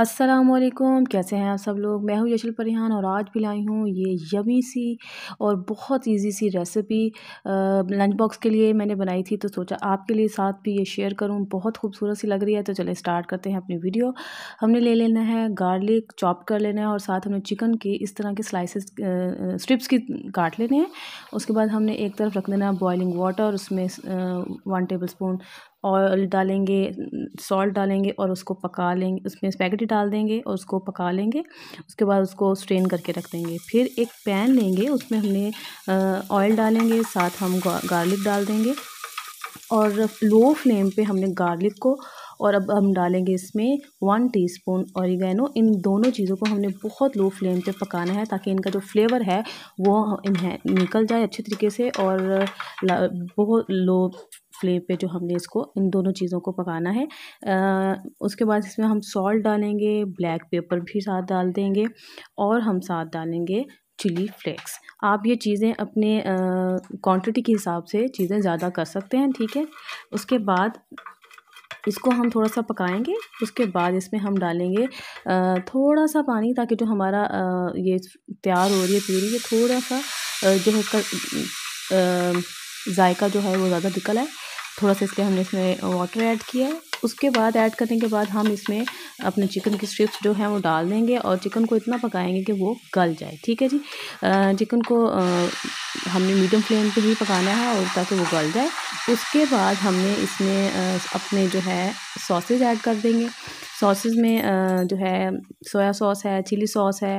असलकुम कैसे हैं आप सब लोग मैं हूँ यशल परिहान और आज भी लाई हूँ ये यमी सी और बहुत इजी सी रेसिपी लंच बॉक्स के लिए मैंने बनाई थी तो सोचा आपके लिए साथ भी ये शेयर करूँ बहुत खूबसूरत सी लग रही है तो चले स्टार्ट करते हैं अपनी वीडियो हमने ले लेना है गार्लिक चॉप कर लेना है और साथ हमने चिकन के इस तरह के स्लाइसिस स्ट्रिप्स की काट लेने हैं उसके बाद हमने एक तरफ रख देना है बॉयलिंग वाटर उसमें वन टेबल स्पून ऑयल डालेंगे सॉल्ट डालेंगे और उसको पका लेंगे उसमें स्पैगेटी डाल देंगे और उसको पका लेंगे उसके बाद उसको स्ट्रेन करके रख देंगे फिर एक पैन लेंगे उसमें हमने ऑयल डालेंगे साथ हम गार्लिक डाल देंगे और लो फ्लेम पे हमने गार्लिक को और अब हम डालेंगे इसमें वन टीस्पून स्पून इन दोनों चीज़ों को हमने बहुत लो फ्लेम पे पकाना है ताकि इनका जो फ्लेवर है वो इन्हें निकल जाए अच्छे तरीके से और बहुत लो फ्लेम पे जो हमने इसको इन दोनों चीज़ों को पकाना है आ, उसके बाद इसमें हम सॉल्ट डालेंगे ब्लैक पेपर भी साथ डाल देंगे और हम साथ डालेंगे चिली फ्लेक्स आप ये चीज़ें अपने क्वांटिटी के हिसाब से चीज़ें ज़्यादा कर सकते हैं ठीक है उसके बाद इसको हम थोड़ा सा पकाएंगे उसके बाद इसमें हम डालेंगे थोड़ा सा पानी ताकि जो हमारा ये तैयार हो रही है पूरी ये थोड़ा सा जो है ज़ायका जो है वो ज़्यादा निकल आए थोड़ा सा इसके हमने इसमें वाटर ऐड किया उसके बाद ऐड करने के बाद हम इसमें अपने चिकन की स्ट्रिप्स जो हैं वो डाल देंगे और चिकन को इतना पकाएंगे कि वो गल जाए ठीक है जी चिकन को हमने मीडियम फ्लेम पे ही पकाना है और ताकि वो गल जाए उसके बाद हमने इसमें अपने जो है सॉसेज ऐड कर देंगे सॉसेस में जो है सोया सॉस है चिली सॉस है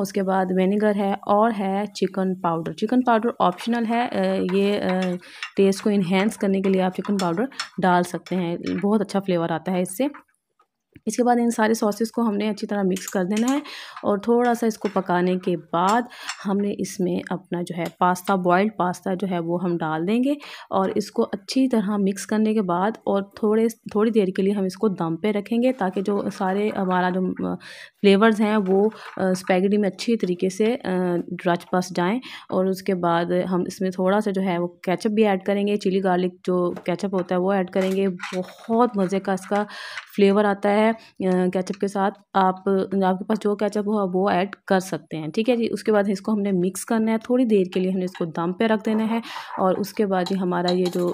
उसके बाद विनेगर है और है chicken powder chicken powder optional है ये टेस्ट को इन्हेंस करने के लिए आप चिकन पाउडर डाल सकते हैं बहुत अच्छा फ्लेवर आता है इससे इसके बाद इन सारे सॉसेस को हमने अच्छी तरह मिक्स कर देना है और थोड़ा सा इसको पकाने के बाद हमने इसमें अपना जो है पास्ता बॉयल्ड पास्ता जो है वो हम डाल देंगे और इसको अच्छी तरह मिक्स करने के बाद और थोड़े थोड़ी देर के लिए हम इसको दम पे रखेंगे ताकि जो सारे हमारा जो फ्लेवर्स हैं वो स्पैगडी में अच्छी तरीके से रच पस जाएँ और उसके बाद हम इसमें थोड़ा सा जो है वो कैचअप भी ऐड करेंगे चिली गार्लिक जो कैचअप होता है वो ऐड करेंगे बहुत मज़े का इसका फ्लेवर आता है है कैचअप के साथ आप आपके पास जो कैचअप हो वो ऐड कर सकते हैं ठीक है जी उसके बाद इसको हमने मिक्स करना है थोड़ी देर के लिए हमने इसको दम पे रख देना है और उसके बाद ये हमारा ये जो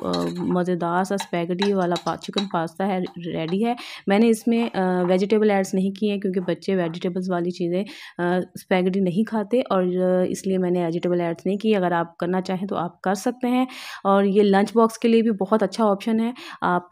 मज़ेदार सा स्पैगडी वाला पा, चिकन पास्ता है रेडी है मैंने इसमें वेजिटेबल ऐड्स नहीं किए हैं क्योंकि बच्चे वेजिटेबल्स वाली चीज़ें स्पैगडी नहीं खाते और इसलिए मैंने वेजिटेबल ऐड्स नहीं किए अगर आप करना चाहें तो आप कर सकते हैं और ये लंच बॉक्स के लिए भी बहुत अच्छा ऑप्शन है आप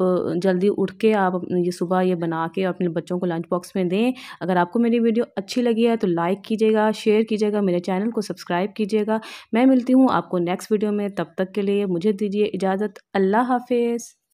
जल्दी उठ के आप ये सुबह ये बना के और अपने बच्चों को लंच बॉक्स में दें अगर आपको मेरी वीडियो अच्छी लगी है तो लाइक कीजिएगा शेयर कीजिएगा मेरे चैनल को सब्सक्राइब कीजिएगा मैं मिलती हूँ आपको नेक्स्ट वीडियो में तब तक के लिए मुझे दीजिए इजाज़त अल्लाह हाफिज़